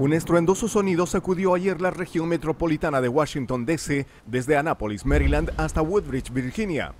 Un estruendoso sonido sacudió ayer la región metropolitana de Washington, D.C., desde Annapolis, Maryland, hasta Woodbridge, Virginia.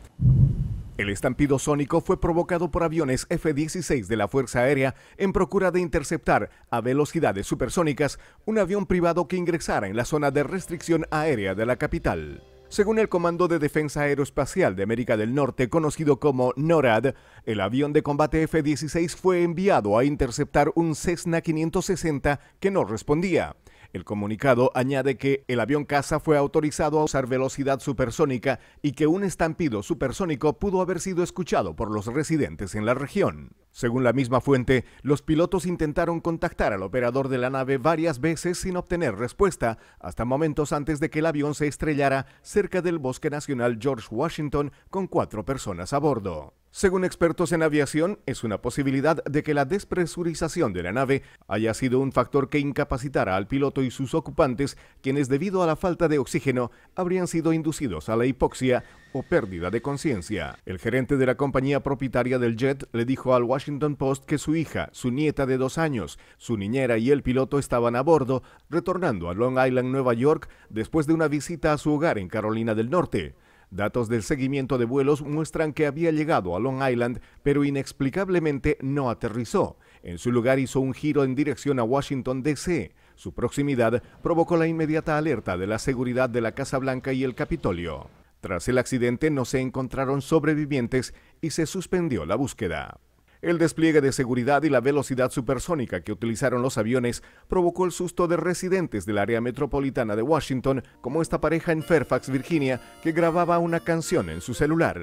El estampido sónico fue provocado por aviones F-16 de la Fuerza Aérea en procura de interceptar, a velocidades supersónicas, un avión privado que ingresara en la zona de restricción aérea de la capital. Según el Comando de Defensa Aeroespacial de América del Norte, conocido como NORAD, el avión de combate F-16 fue enviado a interceptar un Cessna 560 que no respondía. El comunicado añade que el avión caza fue autorizado a usar velocidad supersónica y que un estampido supersónico pudo haber sido escuchado por los residentes en la región. Según la misma fuente, los pilotos intentaron contactar al operador de la nave varias veces sin obtener respuesta, hasta momentos antes de que el avión se estrellara cerca del Bosque Nacional George Washington con cuatro personas a bordo. Según expertos en aviación, es una posibilidad de que la despresurización de la nave haya sido un factor que incapacitara al piloto y sus ocupantes, quienes debido a la falta de oxígeno habrían sido inducidos a la hipoxia o pérdida de conciencia. El gerente de la compañía propietaria del jet le dijo al Washington Post que su hija, su nieta de dos años, su niñera y el piloto estaban a bordo, retornando a Long Island, Nueva York, después de una visita a su hogar en Carolina del Norte. Datos del seguimiento de vuelos muestran que había llegado a Long Island, pero inexplicablemente no aterrizó. En su lugar hizo un giro en dirección a Washington, D.C. Su proximidad provocó la inmediata alerta de la seguridad de la Casa Blanca y el Capitolio. Tras el accidente no se encontraron sobrevivientes y se suspendió la búsqueda. El despliegue de seguridad y la velocidad supersónica que utilizaron los aviones provocó el susto de residentes del área metropolitana de Washington, como esta pareja en Fairfax, Virginia, que grababa una canción en su celular.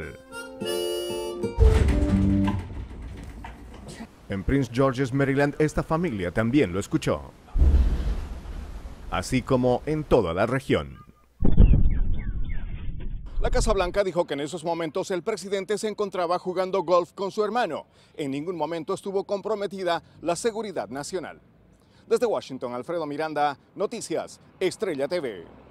En Prince George's, Maryland, esta familia también lo escuchó, así como en toda la región. La Casa Blanca dijo que en esos momentos el presidente se encontraba jugando golf con su hermano. En ningún momento estuvo comprometida la seguridad nacional. Desde Washington, Alfredo Miranda, Noticias, Estrella TV.